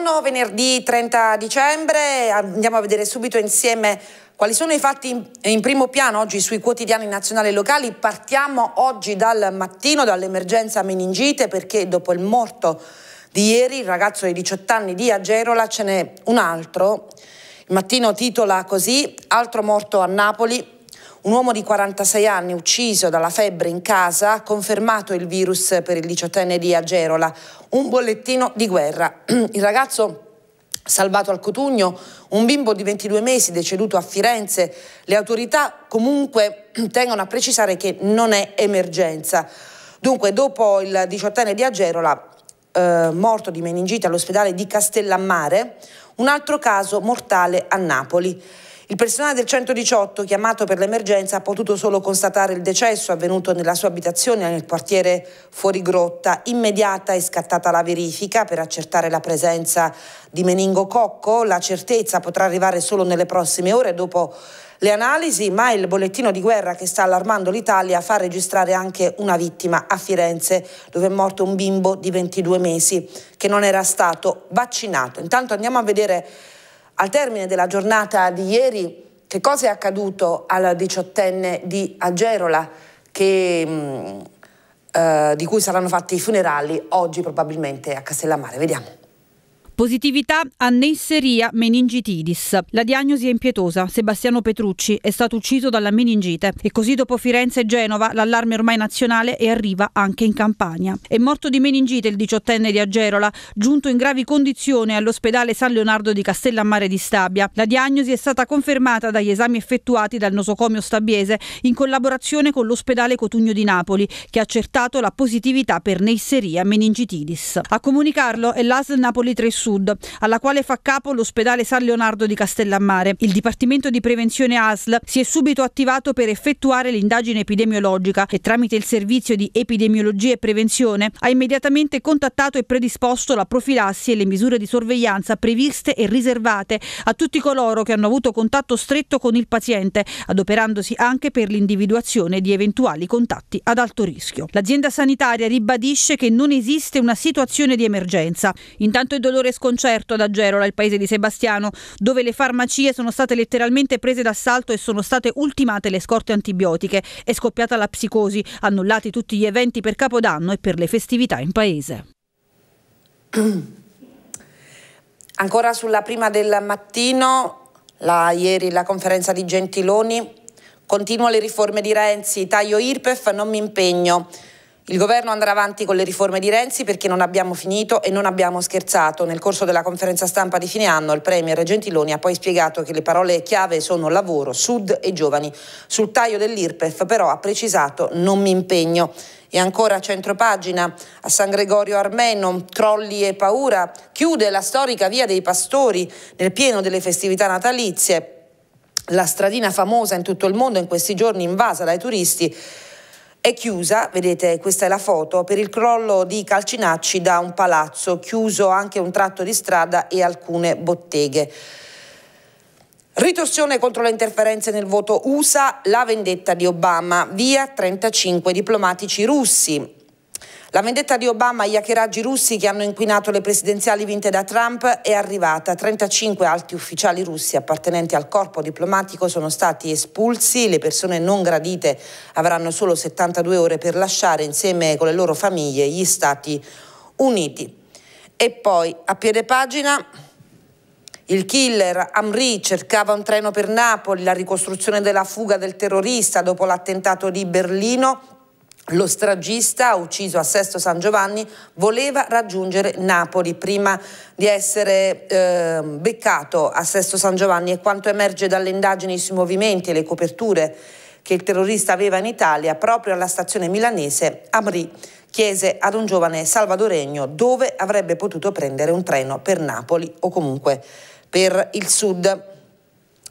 Buongiorno, venerdì 30 dicembre, andiamo a vedere subito insieme quali sono i fatti in primo piano oggi sui quotidiani nazionali e locali? Partiamo oggi dal mattino, dall'emergenza meningite, perché dopo il morto di ieri, il ragazzo di 18 anni di Agerola, ce n'è un altro. Il mattino titola così, altro morto a Napoli, un uomo di 46 anni ucciso dalla febbre in casa ha confermato il virus per il diciottenne di Agerola, un bollettino di guerra. Il ragazzo salvato al cotugno, un bimbo di 22 mesi deceduto a Firenze. Le autorità comunque tengono a precisare che non è emergenza. Dunque, dopo il diciottenne di Agerola, eh, morto di meningite all'ospedale di Castellammare, un altro caso mortale a Napoli. Il personale del 118, chiamato per l'emergenza, ha potuto solo constatare il decesso avvenuto nella sua abitazione nel quartiere Fuorigrotta. Immediata è scattata la verifica per accertare la presenza di Meningo Cocco. La certezza potrà arrivare solo nelle prossime ore dopo le analisi, ma il bollettino di guerra che sta allarmando l'Italia fa registrare anche una vittima a Firenze, dove è morto un bimbo di 22 mesi che non era stato vaccinato. Intanto andiamo a vedere al termine della giornata di ieri, che cosa è accaduto alla diciottenne di Agerola, che, mh, mm, eh, di cui saranno fatti i funerali oggi probabilmente a Castellammare? Vediamo. Positività a Neisseria meningitidis. La diagnosi è impietosa. Sebastiano Petrucci è stato ucciso dalla meningite e così dopo Firenze e Genova l'allarme ormai nazionale e arriva anche in Campania. È morto di meningite il diciottenne di Agerola, giunto in gravi condizioni all'ospedale San Leonardo di Castellammare di Stabia. La diagnosi è stata confermata dagli esami effettuati dal nosocomio stabiese in collaborazione con l'ospedale Cotugno di Napoli, che ha accertato la positività per Neisseria meningitidis. A comunicarlo è l'AS Napoli 3 Sud Sud, alla quale fa capo l'ospedale San Leonardo di Castellammare. Il Dipartimento di Prevenzione ASL si è subito attivato per effettuare l'indagine epidemiologica e tramite il servizio di epidemiologia e prevenzione ha immediatamente contattato e predisposto la profilassi e le misure di sorveglianza previste e riservate a tutti coloro che hanno avuto contatto stretto con il paziente, adoperandosi anche per l'individuazione di eventuali contatti ad alto rischio. L'azienda sanitaria ribadisce che non esiste una situazione di emergenza. Intanto il dolore sconcerto ad Agerola, il paese di Sebastiano, dove le farmacie sono state letteralmente prese d'assalto e sono state ultimate le scorte antibiotiche. È scoppiata la psicosi, annullati tutti gli eventi per Capodanno e per le festività in paese. Ancora sulla prima del mattino, la, ieri la conferenza di Gentiloni, continuo le riforme di Renzi, taglio IRPEF, non mi impegno. Il governo andrà avanti con le riforme di Renzi perché non abbiamo finito e non abbiamo scherzato. Nel corso della conferenza stampa di fine anno il Premier Gentiloni ha poi spiegato che le parole chiave sono lavoro, sud e giovani. Sul taglio dell'IRPEF però ha precisato non mi impegno. E ancora a centropagina, a San Gregorio Armeno, trolli e paura, chiude la storica via dei pastori nel pieno delle festività natalizie. La stradina famosa in tutto il mondo in questi giorni invasa dai turisti è chiusa, vedete questa è la foto, per il crollo di Calcinacci da un palazzo, chiuso anche un tratto di strada e alcune botteghe. Ritorsione contro le interferenze nel voto USA, la vendetta di Obama, via 35 diplomatici russi. La vendetta di Obama agli hackeraggi russi che hanno inquinato le presidenziali vinte da Trump è arrivata. 35 alti ufficiali russi appartenenti al corpo diplomatico sono stati espulsi. Le persone non gradite avranno solo 72 ore per lasciare insieme con le loro famiglie gli Stati Uniti. E poi a piede pagina il killer Amri cercava un treno per Napoli, la ricostruzione della fuga del terrorista dopo l'attentato di Berlino. Lo stragista, ucciso a Sesto San Giovanni, voleva raggiungere Napoli prima di essere eh, beccato a Sesto San Giovanni e quanto emerge dalle indagini sui movimenti e le coperture che il terrorista aveva in Italia, proprio alla stazione milanese, Amri chiese ad un giovane salvadoregno dove avrebbe potuto prendere un treno per Napoli o comunque per il sud.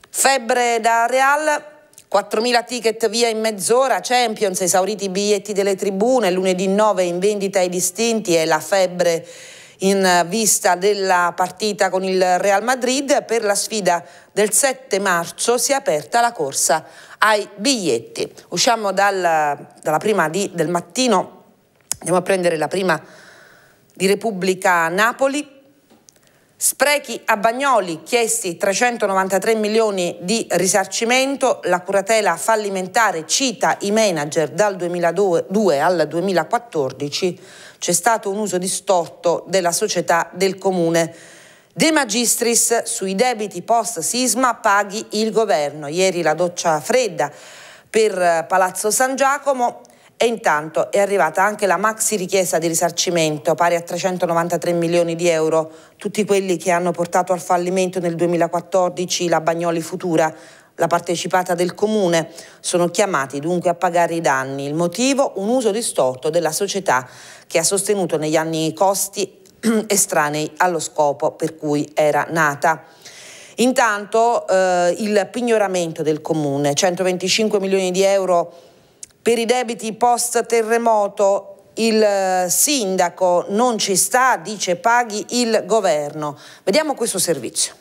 Febbre da Real, 4.000 ticket via in mezz'ora, Champions, esauriti i biglietti delle tribune, lunedì 9 in vendita ai distinti e la febbre in vista della partita con il Real Madrid. Per la sfida del 7 marzo si è aperta la corsa ai biglietti. Usciamo dal, dalla prima di, del mattino, andiamo a prendere la prima di Repubblica Napoli Sprechi a Bagnoli, chiesti 393 milioni di risarcimento, la curatela fallimentare cita i manager dal 2002 al 2014, c'è stato un uso distorto della società del comune. De Magistris sui debiti post sisma paghi il governo. Ieri la doccia fredda per eh, Palazzo San Giacomo e intanto è arrivata anche la maxi richiesta di risarcimento pari a 393 milioni di euro, tutti quelli che hanno portato al fallimento nel 2014 la Bagnoli Futura, la partecipata del comune, sono chiamati dunque a pagare i danni. Il motivo? Un uso distorto della società che ha sostenuto negli anni costi estranei allo scopo per cui era nata. Intanto eh, il pignoramento del comune, 125 milioni di euro per i debiti post terremoto il eh, sindaco non ci sta, dice paghi il governo. Vediamo questo servizio.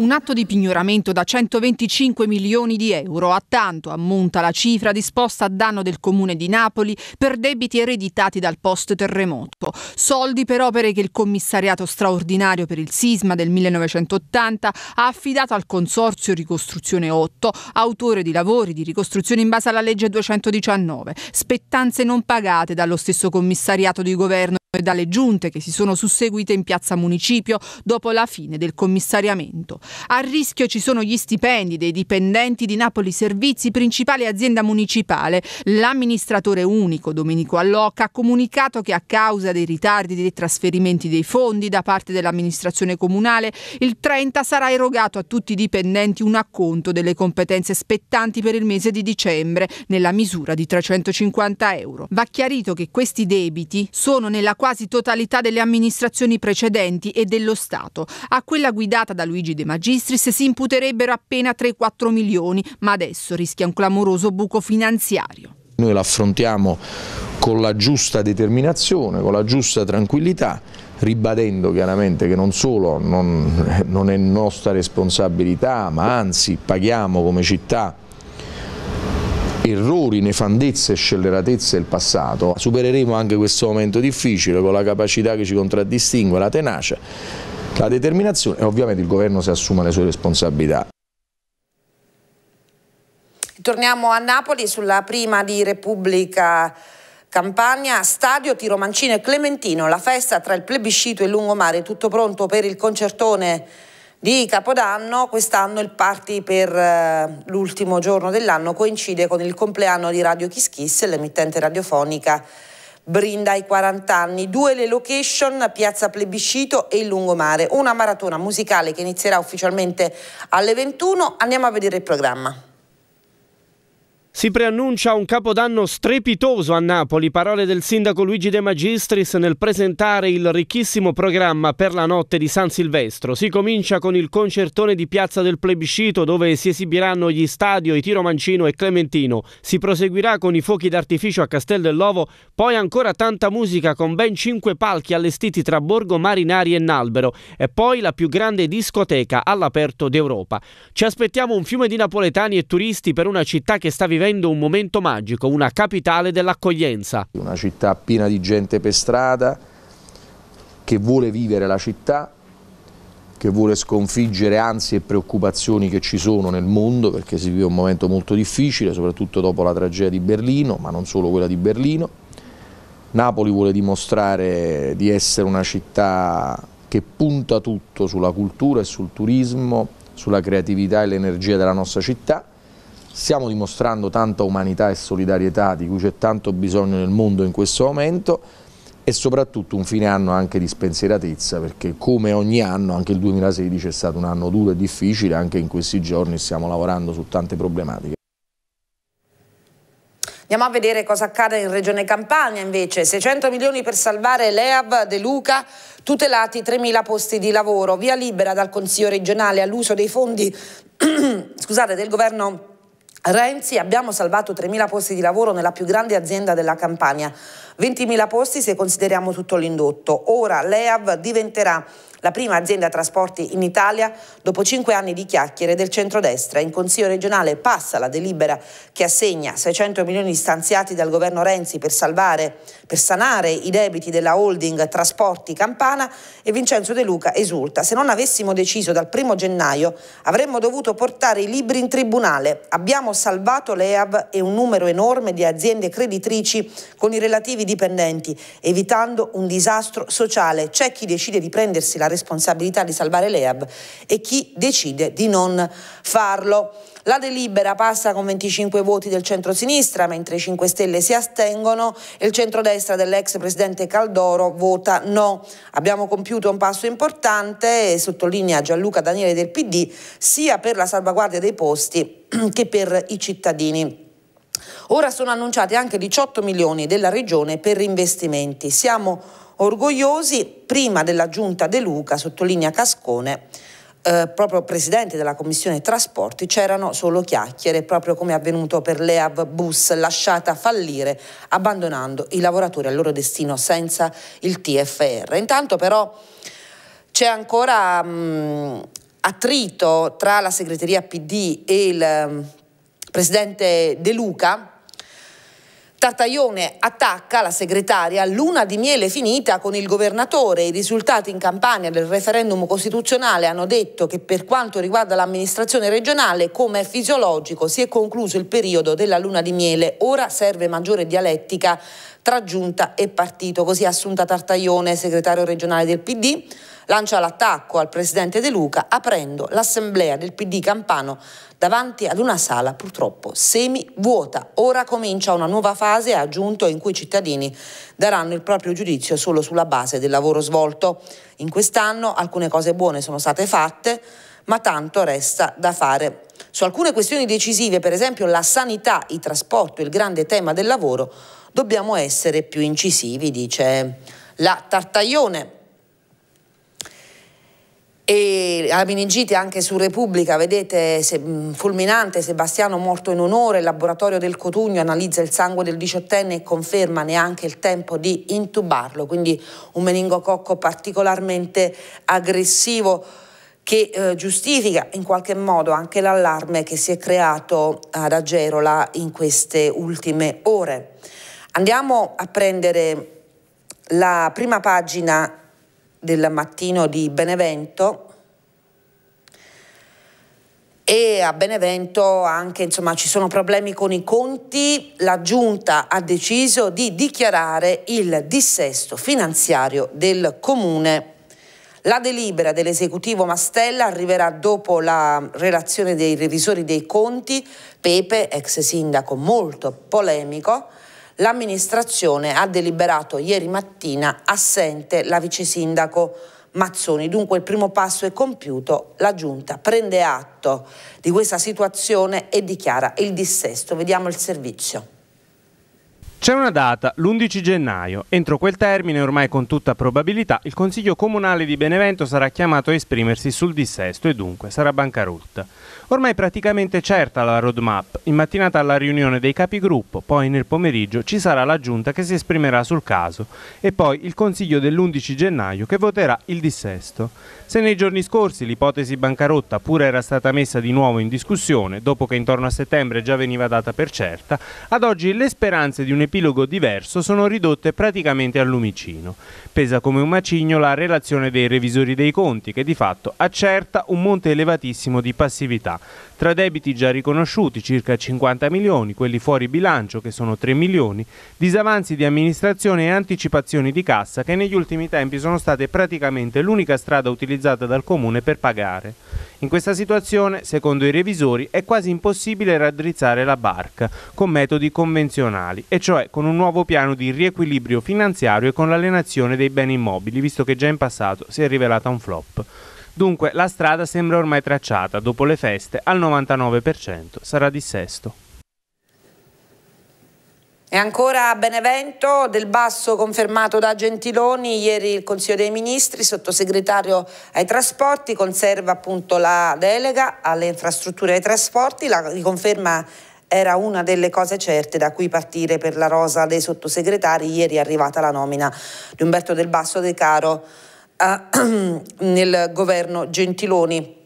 Un atto di pignoramento da 125 milioni di euro, a tanto ammonta la cifra disposta a danno del Comune di Napoli per debiti ereditati dal post terremoto. Soldi per opere che il commissariato straordinario per il sisma del 1980 ha affidato al Consorzio Ricostruzione 8, autore di lavori di ricostruzione in base alla legge 219, spettanze non pagate dallo stesso commissariato di governo e dalle giunte che si sono susseguite in piazza Municipio dopo la fine del commissariamento. A rischio ci sono gli stipendi dei dipendenti di Napoli Servizi, principale azienda municipale. L'amministratore unico Domenico Allocca ha comunicato che a causa dei ritardi dei trasferimenti dei fondi da parte dell'amministrazione comunale, il 30 sarà erogato a tutti i dipendenti un acconto delle competenze spettanti per il mese di dicembre nella misura di 350 euro. Va chiarito che questi debiti sono nella quasi totalità delle amministrazioni precedenti e dello Stato. A quella guidata da Luigi De Magistris si imputerebbero appena 3-4 milioni, ma adesso rischia un clamoroso buco finanziario. Noi l'affrontiamo con la giusta determinazione, con la giusta tranquillità, ribadendo chiaramente che non solo non, non è nostra responsabilità, ma anzi paghiamo come città errori, nefandezze e scelleratezze del passato. Supereremo anche questo momento difficile con la capacità che ci contraddistingue, la tenacia la determinazione e ovviamente il governo si assuma le sue responsabilità. Torniamo a Napoli sulla prima di Repubblica Campania, stadio Tiro Mancino e Clementino, la festa tra il plebiscito e il lungomare, tutto pronto per il concertone di Capodanno, quest'anno il party per eh, l'ultimo giorno dell'anno coincide con il compleanno di Radio Kiss Kiss, l'emittente radiofonica Brinda ai 40 anni, due le location, Piazza Plebiscito e il Lungomare, una maratona musicale che inizierà ufficialmente alle 21, andiamo a vedere il programma. Si preannuncia un capodanno strepitoso a Napoli, parole del sindaco Luigi De Magistris nel presentare il ricchissimo programma per la notte di San Silvestro. Si comincia con il concertone di Piazza del Plebiscito dove si esibiranno gli stadio i Tiro Mancino e Clementino. Si proseguirà con i fuochi d'artificio a Castel dell'Ovo, poi ancora tanta musica con ben cinque palchi allestiti tra Borgo Marinari e Nalbero e poi la più grande discoteca all'aperto d'Europa. Ci aspettiamo un fiume di napoletani e turisti per una città che sta vivendo vivendo un momento magico, una capitale dell'accoglienza. Una città piena di gente per strada, che vuole vivere la città, che vuole sconfiggere ansie e preoccupazioni che ci sono nel mondo, perché si vive un momento molto difficile, soprattutto dopo la tragedia di Berlino, ma non solo quella di Berlino. Napoli vuole dimostrare di essere una città che punta tutto sulla cultura e sul turismo, sulla creatività e l'energia della nostra città stiamo dimostrando tanta umanità e solidarietà di cui c'è tanto bisogno nel mondo in questo momento e soprattutto un fine anno anche di spensieratezza perché come ogni anno anche il 2016 è stato un anno duro e difficile, anche in questi giorni stiamo lavorando su tante problematiche. Andiamo a vedere cosa accade in Regione Campania invece, 600 milioni per salvare l'EAV De Luca, tutelati 3.000 posti di lavoro, via libera dal Consiglio regionale all'uso dei fondi scusate, del governo Renzi, abbiamo salvato 3.000 posti di lavoro nella più grande azienda della Campania, 20.000 posti se consideriamo tutto l'indotto. Ora l'EAV diventerà la prima azienda trasporti in Italia dopo cinque anni di chiacchiere del centrodestra. In Consiglio regionale passa la delibera che assegna 600 milioni stanziati dal governo Renzi per salvare, per sanare i debiti della holding Trasporti Campana e Vincenzo De Luca esulta. Se non avessimo deciso dal primo gennaio avremmo dovuto portare i libri in tribunale. Abbiamo salvato l'EAV e un numero enorme di aziende creditrici con i relativi dipendenti, evitando un disastro sociale. C'è chi decide di prendersi la responsabilità di salvare l'EAB e chi decide di non farlo. La delibera passa con 25 voti del centro-sinistra, mentre i 5 Stelle si astengono e il centrodestra dell'ex presidente Caldoro vota no. Abbiamo compiuto un passo importante, sottolinea Gianluca Daniele del PD, sia per la salvaguardia dei posti che per i cittadini. Ora sono annunciati anche 18 milioni della Regione per investimenti. Siamo orgogliosi prima della giunta De Luca, sottolinea Cascone, eh, proprio presidente della commissione trasporti, c'erano solo chiacchiere, proprio come è avvenuto per l'EAV Bus, lasciata fallire, abbandonando i lavoratori al loro destino senza il TFR. Intanto però c'è ancora mh, mm, attrito tra la segreteria PD e il mh, mm, presidente De Luca, Tartaglione attacca la segretaria, luna di miele finita con il governatore. I risultati in campagna del referendum costituzionale hanno detto che per quanto riguarda l'amministrazione regionale, come è fisiologico, si è concluso il periodo della luna di miele. Ora serve maggiore dialettica tra giunta e partito. Così Assunta Tartaglione, segretario regionale del PD, lancia l'attacco al presidente De Luca aprendo l'assemblea del PD campano davanti ad una sala purtroppo semivuota. Ora comincia una nuova fase, ha aggiunto, in cui i cittadini daranno il proprio giudizio solo sulla base del lavoro svolto. In quest'anno alcune cose buone sono state fatte, ma tanto resta da fare. Su alcune questioni decisive, per esempio la sanità, il trasporto, il grande tema del lavoro, dobbiamo essere più incisivi, dice la Tartaglione. E alla meningite anche su Repubblica, vedete, se, fulminante, Sebastiano morto in onore, il laboratorio del Cotugno analizza il sangue del diciottenne e conferma neanche il tempo di intubarlo, quindi un meningococco particolarmente aggressivo che eh, giustifica in qualche modo anche l'allarme che si è creato ad Agerola in queste ultime ore. Andiamo a prendere la prima pagina del mattino di Benevento e a Benevento anche insomma, ci sono problemi con i conti, la giunta ha deciso di dichiarare il dissesto finanziario del comune la delibera dell'esecutivo Mastella arriverà dopo la relazione dei revisori dei conti, Pepe, ex sindaco molto polemico, l'amministrazione ha deliberato ieri mattina assente la vice sindaco Mazzoni. Dunque il primo passo è compiuto, la giunta prende atto di questa situazione e dichiara il dissesto. Vediamo il servizio. C'è una data, l'11 gennaio. Entro quel termine, ormai con tutta probabilità, il Consiglio Comunale di Benevento sarà chiamato a esprimersi sul dissesto e dunque sarà bancarotta. Ormai praticamente certa la roadmap. In mattinata alla riunione dei capigruppo, poi nel pomeriggio ci sarà la giunta che si esprimerà sul caso e poi il Consiglio dell'11 gennaio che voterà il dissesto. Se nei giorni scorsi l'ipotesi bancarotta pure era stata messa di nuovo in discussione, dopo che intorno a settembre già veniva data per certa, ad oggi le speranze di un'epidemia epilogo diverso sono ridotte praticamente al lumicino. Pesa come un macigno la relazione dei revisori dei conti che di fatto accerta un monte elevatissimo di passività, tra debiti già riconosciuti circa 50 milioni, quelli fuori bilancio che sono 3 milioni, disavanzi di amministrazione e anticipazioni di cassa che negli ultimi tempi sono state praticamente l'unica strada utilizzata dal comune per pagare. In questa situazione, secondo i revisori, è quasi impossibile raddrizzare la barca con metodi convenzionali, e cioè con un nuovo piano di riequilibrio finanziario e con l'allenazione dei beni immobili, visto che già in passato si è rivelata un flop. Dunque la strada sembra ormai tracciata, dopo le feste al 99% sarà di sesto. E ancora a Benevento, Del Basso confermato da Gentiloni, ieri il Consiglio dei Ministri, sottosegretario ai trasporti, conserva appunto la delega alle infrastrutture e ai trasporti, la riconferma era una delle cose certe da cui partire per la rosa dei sottosegretari, ieri è arrivata la nomina di Umberto Del Basso De Caro a, nel governo Gentiloni.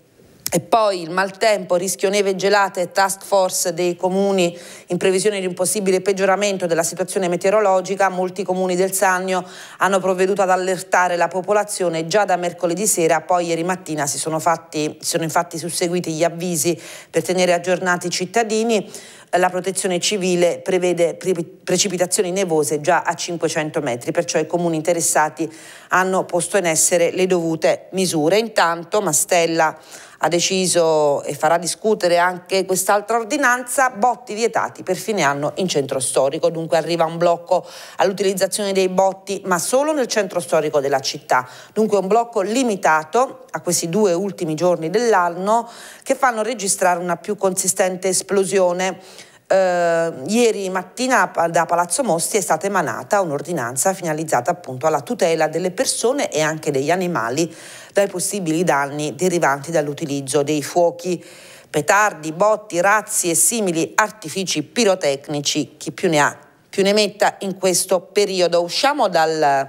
E poi il maltempo, rischio neve e gelate, task force dei comuni in previsione di un possibile peggioramento della situazione meteorologica, molti comuni del Sannio hanno provveduto ad allertare la popolazione già da mercoledì sera, poi ieri mattina si sono, fatti, sono infatti susseguiti gli avvisi per tenere aggiornati i cittadini la protezione civile prevede pre precipitazioni nevose già a 500 metri, perciò i comuni interessati hanno posto in essere le dovute misure. Intanto Mastella ha deciso e farà discutere anche quest'altra ordinanza, botti vietati per fine anno in centro storico. Dunque arriva un blocco all'utilizzazione dei botti, ma solo nel centro storico della città. Dunque un blocco limitato a questi due ultimi giorni dell'anno che fanno registrare una più consistente esplosione eh, ieri mattina da Palazzo Mosti è stata emanata un'ordinanza finalizzata appunto alla tutela delle persone e anche degli animali dai possibili danni derivanti dall'utilizzo dei fuochi petardi, botti, razzi e simili artifici pirotecnici, chi più ne ha più ne metta in questo periodo. Usciamo dal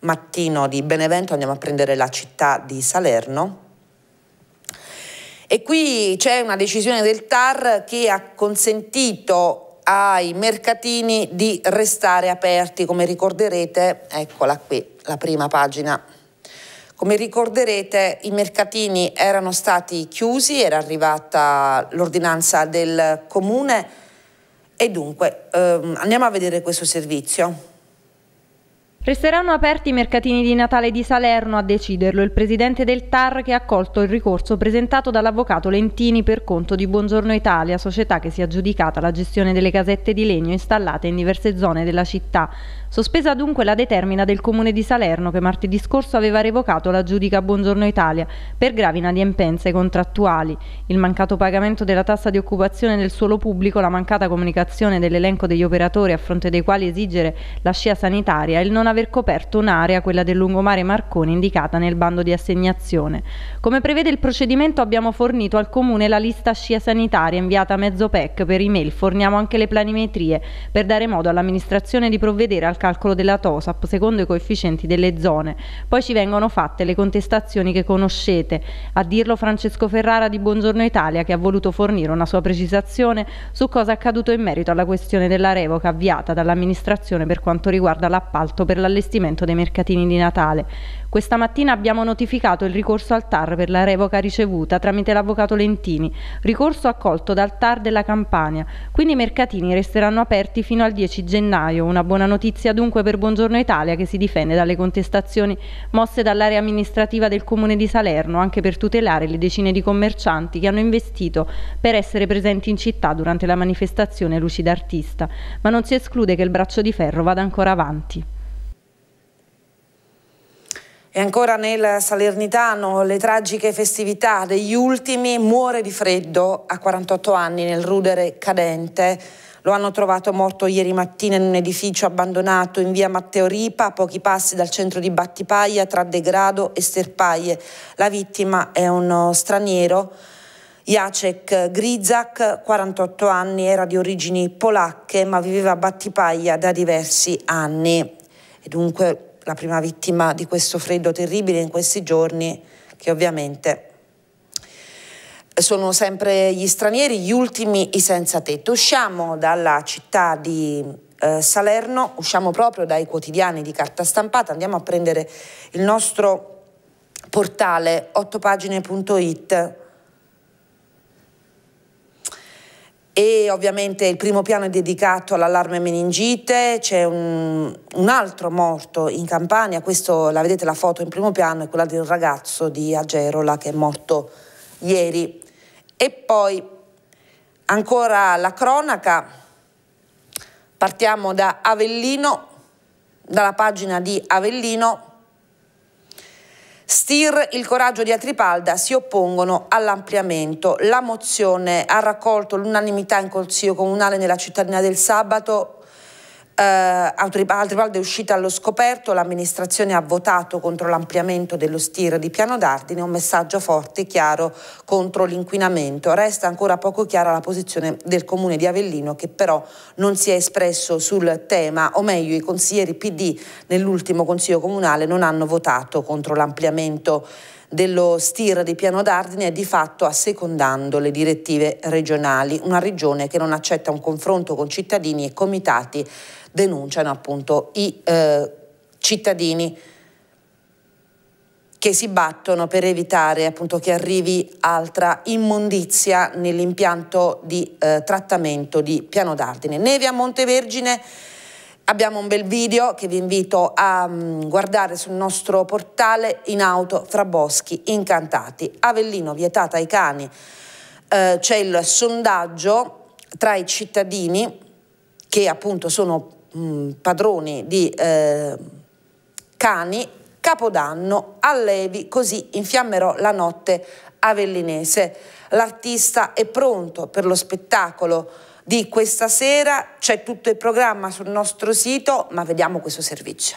mattino di Benevento, andiamo a prendere la città di Salerno. E qui c'è una decisione del TAR che ha consentito ai mercatini di restare aperti, come ricorderete, eccola qui la prima pagina. Come ricorderete i mercatini erano stati chiusi, era arrivata l'ordinanza del comune e dunque ehm, andiamo a vedere questo servizio. Resteranno aperti i mercatini di Natale di Salerno a deciderlo il presidente del TAR che ha accolto il ricorso presentato dall'avvocato Lentini per conto di Buongiorno Italia, società che si è aggiudicata la gestione delle casette di legno installate in diverse zone della città. Sospesa dunque la determina del Comune di Salerno che martedì scorso aveva revocato la giudica Buongiorno Italia per gravi inadempenze contrattuali, il mancato pagamento della tassa di occupazione del suolo pubblico, la mancata comunicazione dell'elenco degli operatori a fronte dei quali esigere la scia sanitaria e il non aver coperto un'area, quella del lungomare Marconi, indicata nel bando di assegnazione. Come prevede il procedimento abbiamo fornito al Comune la lista scia sanitaria inviata a mezzo PEC per email, forniamo anche le planimetrie per dare modo all'amministrazione di provvedere al al calcolo della TOSAP secondo i coefficienti delle zone. Poi ci vengono fatte le contestazioni che conoscete. A dirlo Francesco Ferrara di Buongiorno Italia che ha voluto fornire una sua precisazione su cosa è accaduto in merito alla questione della revoca avviata dall'amministrazione per quanto riguarda l'appalto per l'allestimento dei mercatini di Natale. Questa mattina abbiamo notificato il ricorso al TAR per la revoca ricevuta tramite l'avvocato Lentini, ricorso accolto dal TAR della Campania, quindi i mercatini resteranno aperti fino al 10 gennaio, una buona notizia dunque per Buongiorno Italia che si difende dalle contestazioni mosse dall'area amministrativa del Comune di Salerno, anche per tutelare le decine di commercianti che hanno investito per essere presenti in città durante la manifestazione Lucida Artista, ma non si esclude che il braccio di ferro vada ancora avanti. E ancora nel Salernitano le tragiche festività degli ultimi muore di freddo a 48 anni nel rudere cadente. Lo hanno trovato morto ieri mattina in un edificio abbandonato in via Matteo Ripa, a pochi passi dal centro di Battipaglia, tra degrado e sterpaie. La vittima è uno straniero. Jacek Grizak, 48 anni, era di origini polacche ma viveva a Battipaglia da diversi anni. E dunque la prima vittima di questo freddo terribile in questi giorni, che ovviamente sono sempre gli stranieri, gli ultimi i senza tetto. Usciamo dalla città di eh, Salerno, usciamo proprio dai quotidiani di carta stampata, andiamo a prendere il nostro portale ottopagine.it e ovviamente il primo piano è dedicato all'allarme meningite, c'è un, un, altro morto in Campania, questo la vedete la foto in primo piano, è quella del ragazzo di Agerola che è morto ieri. E poi ancora la cronaca, partiamo da Avellino, dalla pagina di Avellino, Stir, il coraggio di Atripalda si oppongono all'ampliamento. La mozione ha raccolto l'unanimità in Consiglio Comunale nella cittadina del sabato Uh, eh, Altribaldo è uscita allo scoperto, l'amministrazione ha votato contro l'ampliamento dello stiro di Piano d'Ardine, un messaggio forte e chiaro contro l'inquinamento. Resta ancora poco chiara la posizione del comune di Avellino che però non si è espresso sul tema, o meglio i consiglieri PD nell'ultimo consiglio comunale non hanno votato contro l'ampliamento dello STIR di Piano d'Ardine è di fatto assecondando le direttive regionali, una regione che non accetta un confronto con cittadini e comitati denunciano appunto i eh, cittadini che si battono per evitare appunto, che arrivi altra immondizia nell'impianto di eh, trattamento di Piano d'Ardine. Neve a Montevergine Abbiamo un bel video che vi invito a mm, guardare sul nostro portale in auto fra boschi incantati. Avellino vietata ai cani. Eh, C'è il sondaggio tra i cittadini che appunto sono mh, mm, padroni di eh, cani. Capodanno, allevi, così infiammerò la notte avellinese. L'artista è pronto per lo spettacolo di questa sera, c'è tutto il programma sul nostro sito, ma vediamo questo servizio.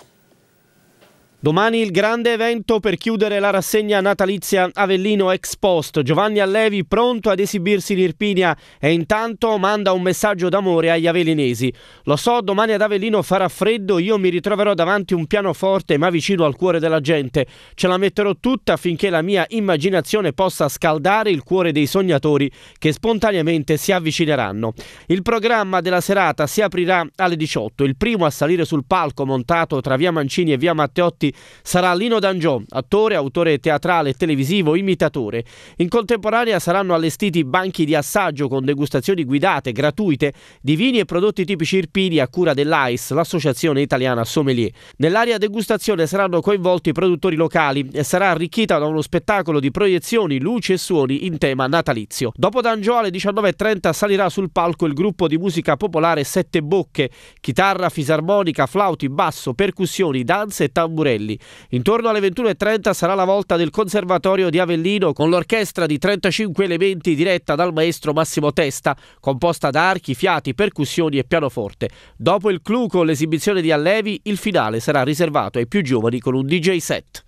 Domani il grande evento per chiudere la rassegna natalizia Avellino Ex Post. Giovanni Allevi pronto ad esibirsi in Irpinia e intanto manda un messaggio d'amore agli avellinesi. Lo so, domani ad Avellino farà freddo, io mi ritroverò davanti un pianoforte ma vicino al cuore della gente. Ce la metterò tutta affinché la mia immaginazione possa scaldare il cuore dei sognatori che spontaneamente si avvicineranno. Il programma della serata si aprirà alle 18. Il primo a salire sul palco montato tra via Mancini e via Matteotti ospiti sarà Lino D'Angiò, attore, autore teatrale, televisivo, imitatore. In contemporanea saranno allestiti banchi di assaggio con degustazioni guidate, gratuite, di vini e prodotti tipici irpini a cura dell'AIS, l'Associazione Italiana Sommelier. Nell'area degustazione saranno coinvolti i produttori locali e sarà arricchita da uno spettacolo di proiezioni, luci e suoni in tema natalizio. Dopo D'Angiò alle 19.30 salirà sul palco il gruppo di musica popolare Sette Bocche, chitarra, fisarmonica, flauti, basso, percussioni, danze e tamburelli. Avelli. Intorno alle 21.30 sarà la volta del Conservatorio di Avellino con l'orchestra di 35 elementi diretta dal maestro Massimo Testa, composta da archi, fiati, percussioni e pianoforte. Dopo il clou con l'esibizione di Allevi, il finale sarà riservato ai più giovani con un DJ set.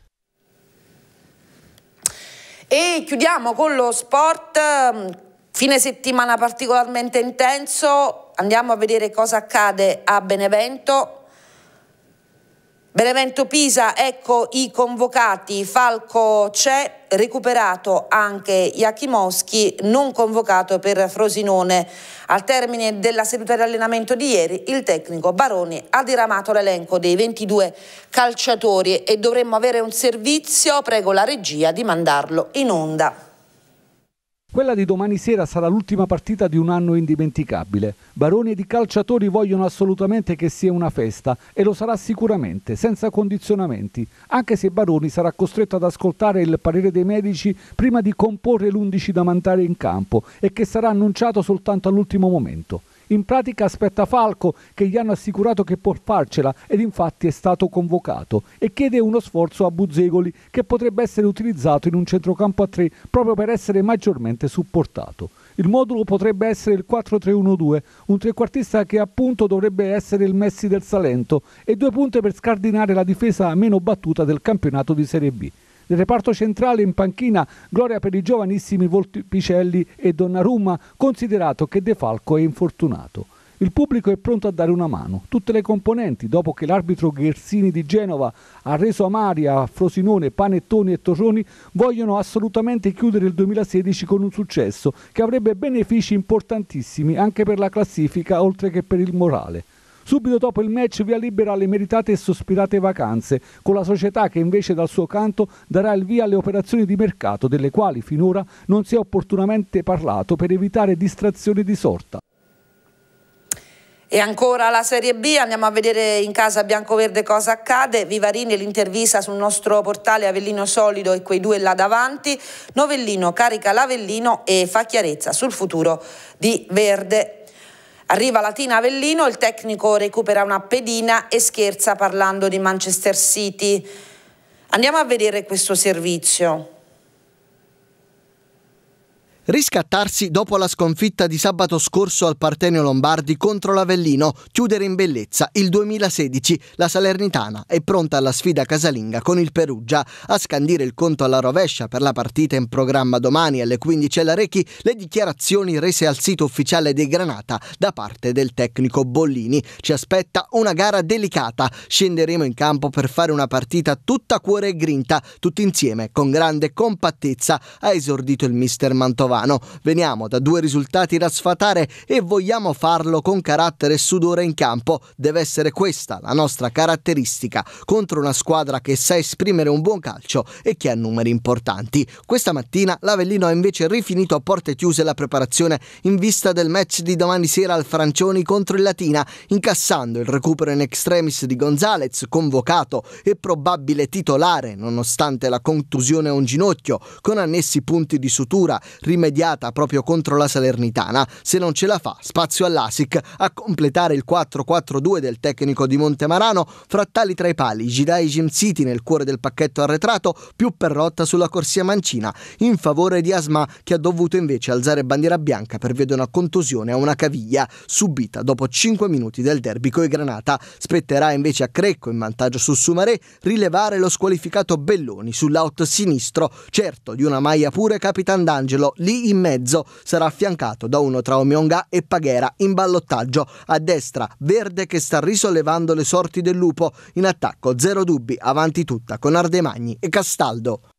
E chiudiamo con lo sport, fine settimana particolarmente intenso, andiamo a vedere cosa accade a Benevento, Benevento Pisa, ecco i convocati, Falco c'è, recuperato anche Iachimoschi, non convocato per Frosinone. Al termine della seduta di allenamento di ieri, il tecnico Baroni ha diramato l'elenco dei 22 calciatori e dovremmo avere un servizio, prego la regia di mandarlo in onda. Quella di domani sera sarà l'ultima partita di un anno indimenticabile. Baroni ed i calciatori vogliono assolutamente che sia una festa e lo sarà sicuramente, senza condizionamenti, anche se Baroni sarà costretto ad ascoltare il parere dei medici prima di comporre l'undici da mandare in campo e che sarà annunciato soltanto all'ultimo momento. In pratica aspetta Falco che gli hanno assicurato che può farcela ed infatti è stato convocato e chiede uno sforzo a Buzzegoli che potrebbe essere utilizzato in un centrocampo a tre proprio per essere maggiormente supportato. Il modulo potrebbe essere il 4-3-1-2, un trequartista che appunto dovrebbe essere il Messi del Salento e due punte per scardinare la difesa meno battuta del campionato di Serie B. Nel reparto centrale in panchina gloria per i giovanissimi Volpicelli e Donnarumma, considerato che De Falco è infortunato. Il pubblico è pronto a dare una mano. Tutte le componenti, dopo che l'arbitro Ghersini di Genova ha reso Amaria, Frosinone, Panettoni e Torroni, vogliono assolutamente chiudere il 2016 con un successo che avrebbe benefici importantissimi anche per la classifica oltre che per il morale. Subito dopo il match via libera alle meritate e sospirate vacanze, con la società che invece dal suo canto darà il via alle operazioni di mercato, delle quali finora non si è opportunamente parlato per evitare distrazioni di sorta. E ancora la Serie B, andiamo a vedere in casa biancoverde cosa accade. Vivarini l'intervista sul nostro portale Avellino Solido e quei due là davanti. Novellino carica l'Avellino e fa chiarezza sul futuro di Verde Arriva la Tina Avellino, il tecnico recupera una pedina e scherza parlando di Manchester City. Andiamo a vedere questo servizio. Riscattarsi dopo la sconfitta di sabato scorso al Partenio Lombardi contro l'Avellino, chiudere in bellezza il 2016, la Salernitana è pronta alla sfida casalinga con il Perugia. A scandire il conto alla rovescia per la partita in programma domani alle 15 alla Rechi, le dichiarazioni rese al sito ufficiale dei Granata da parte del tecnico Bollini. Ci aspetta una gara delicata, scenderemo in campo per fare una partita tutta cuore e grinta, tutti insieme con grande compattezza, ha esordito il mister Mantova Padovano. Veniamo da due risultati da sfatare e vogliamo farlo con carattere e sudore in campo. Deve essere questa la nostra caratteristica contro una squadra che sa esprimere un buon calcio e che ha numeri importanti. Questa mattina l'Avellino ha invece rifinito a porte chiuse la preparazione in vista del match di domani sera al Francioni contro il Latina, incassando il recupero in extremis di Gonzalez, convocato e probabile titolare nonostante la contusione a un ginocchio, con annessi punti di sutura, rim- immediata proprio contro la Salernitana. Se non ce la fa, spazio all'Asic a completare il 4-4-2 del tecnico di Montemarano, frattali tra i pali, Gidai Jim City nel cuore del pacchetto arretrato, più per rotta sulla corsia mancina, in favore di Asma che ha dovuto invece alzare bandiera bianca per via di una contusione a una caviglia subita dopo 5 minuti del derby coi Granata. Spetterà invece a Crecco in vantaggio su Sumaré rilevare lo squalificato Belloni sull'out sinistro, certo di una maglia pure Capitan D'Angelo, lì Lì in mezzo sarà affiancato da uno tra Omionga e Paghera in ballottaggio. A destra Verde che sta risollevando le sorti del lupo. In attacco zero dubbi, avanti tutta con Ardemagni e Castaldo.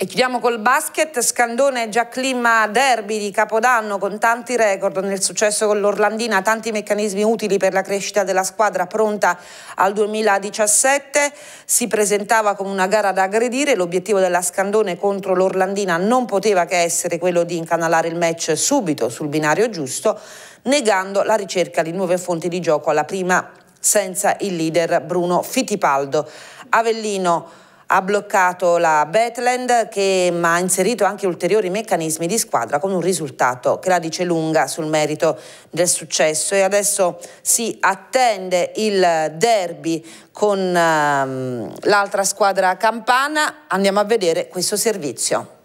E chiudiamo col basket, Scandone già clima derby di Capodanno con tanti record nel successo con l'Orlandina, tanti meccanismi utili per la crescita della squadra pronta al 2017, si presentava come una gara da aggredire, l'obiettivo della Scandone contro l'Orlandina non poteva che essere quello di incanalare il match subito sul binario giusto, negando la ricerca di nuove fonti di gioco alla prima senza il leader Bruno Fittipaldo. Avellino ha bloccato la Betland che ma ha inserito anche ulteriori meccanismi di squadra con un risultato che la dice lunga sul merito del successo e adesso si attende il derby con um, l'altra squadra campana andiamo a vedere questo servizio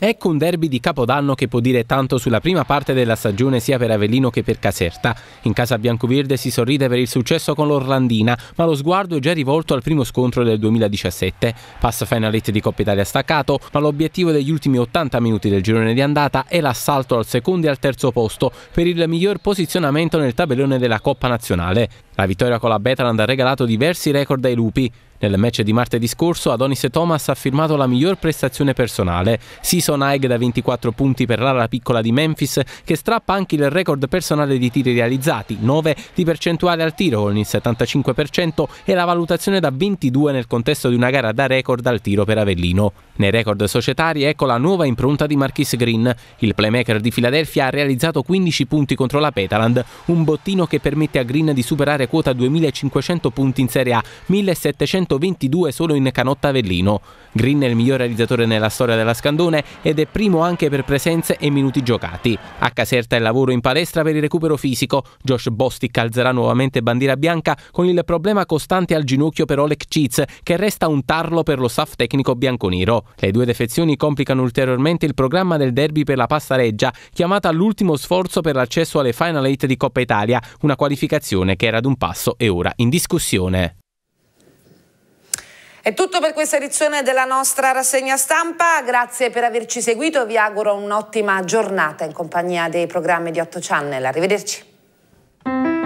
Ecco un derby di Capodanno che può dire tanto sulla prima parte della stagione sia per Avellino che per Caserta. In casa biancoverde si sorride per il successo con l'Orlandina, ma lo sguardo è già rivolto al primo scontro del 2017. Passa finalette di Coppa Italia staccato, ma l'obiettivo degli ultimi 80 minuti del girone di andata è l'assalto al secondo e al terzo posto per il miglior posizionamento nel tabellone della Coppa Nazionale. La vittoria con la Betaland ha regalato diversi record ai lupi. Nel match di martedì scorso Adonis Thomas ha firmato la miglior prestazione personale. Season Haig da 24 punti per l'ala piccola di Memphis che strappa anche il record personale di tiri realizzati, 9 di percentuale al tiro con il 75% e la valutazione da 22 nel contesto di una gara da record al tiro per Avellino. Nei record societari ecco la nuova impronta di Marquis Green. Il playmaker di Philadelphia ha realizzato 15 punti contro la Petaland, un bottino che permette a Green di superare quota 2500 punti in Serie A, 1700 122 solo in canotta Avellino. Green è il miglior realizzatore nella storia della Scandone ed è primo anche per presenze e minuti giocati. A Caserta è lavoro in palestra per il recupero fisico. Josh Bostic alzerà nuovamente bandiera bianca con il problema costante al ginocchio per Oleg Ciz, che resta un tarlo per lo staff tecnico bianconero. Le due defezioni complicano ulteriormente il programma del derby per la Passareggia, chiamata all'ultimo sforzo per l'accesso alle Final Eight di Coppa Italia, una qualificazione che era ad un passo e ora in discussione. È tutto per questa edizione della nostra rassegna stampa, grazie per averci seguito, vi auguro un'ottima giornata in compagnia dei programmi di 8 Channel, arrivederci.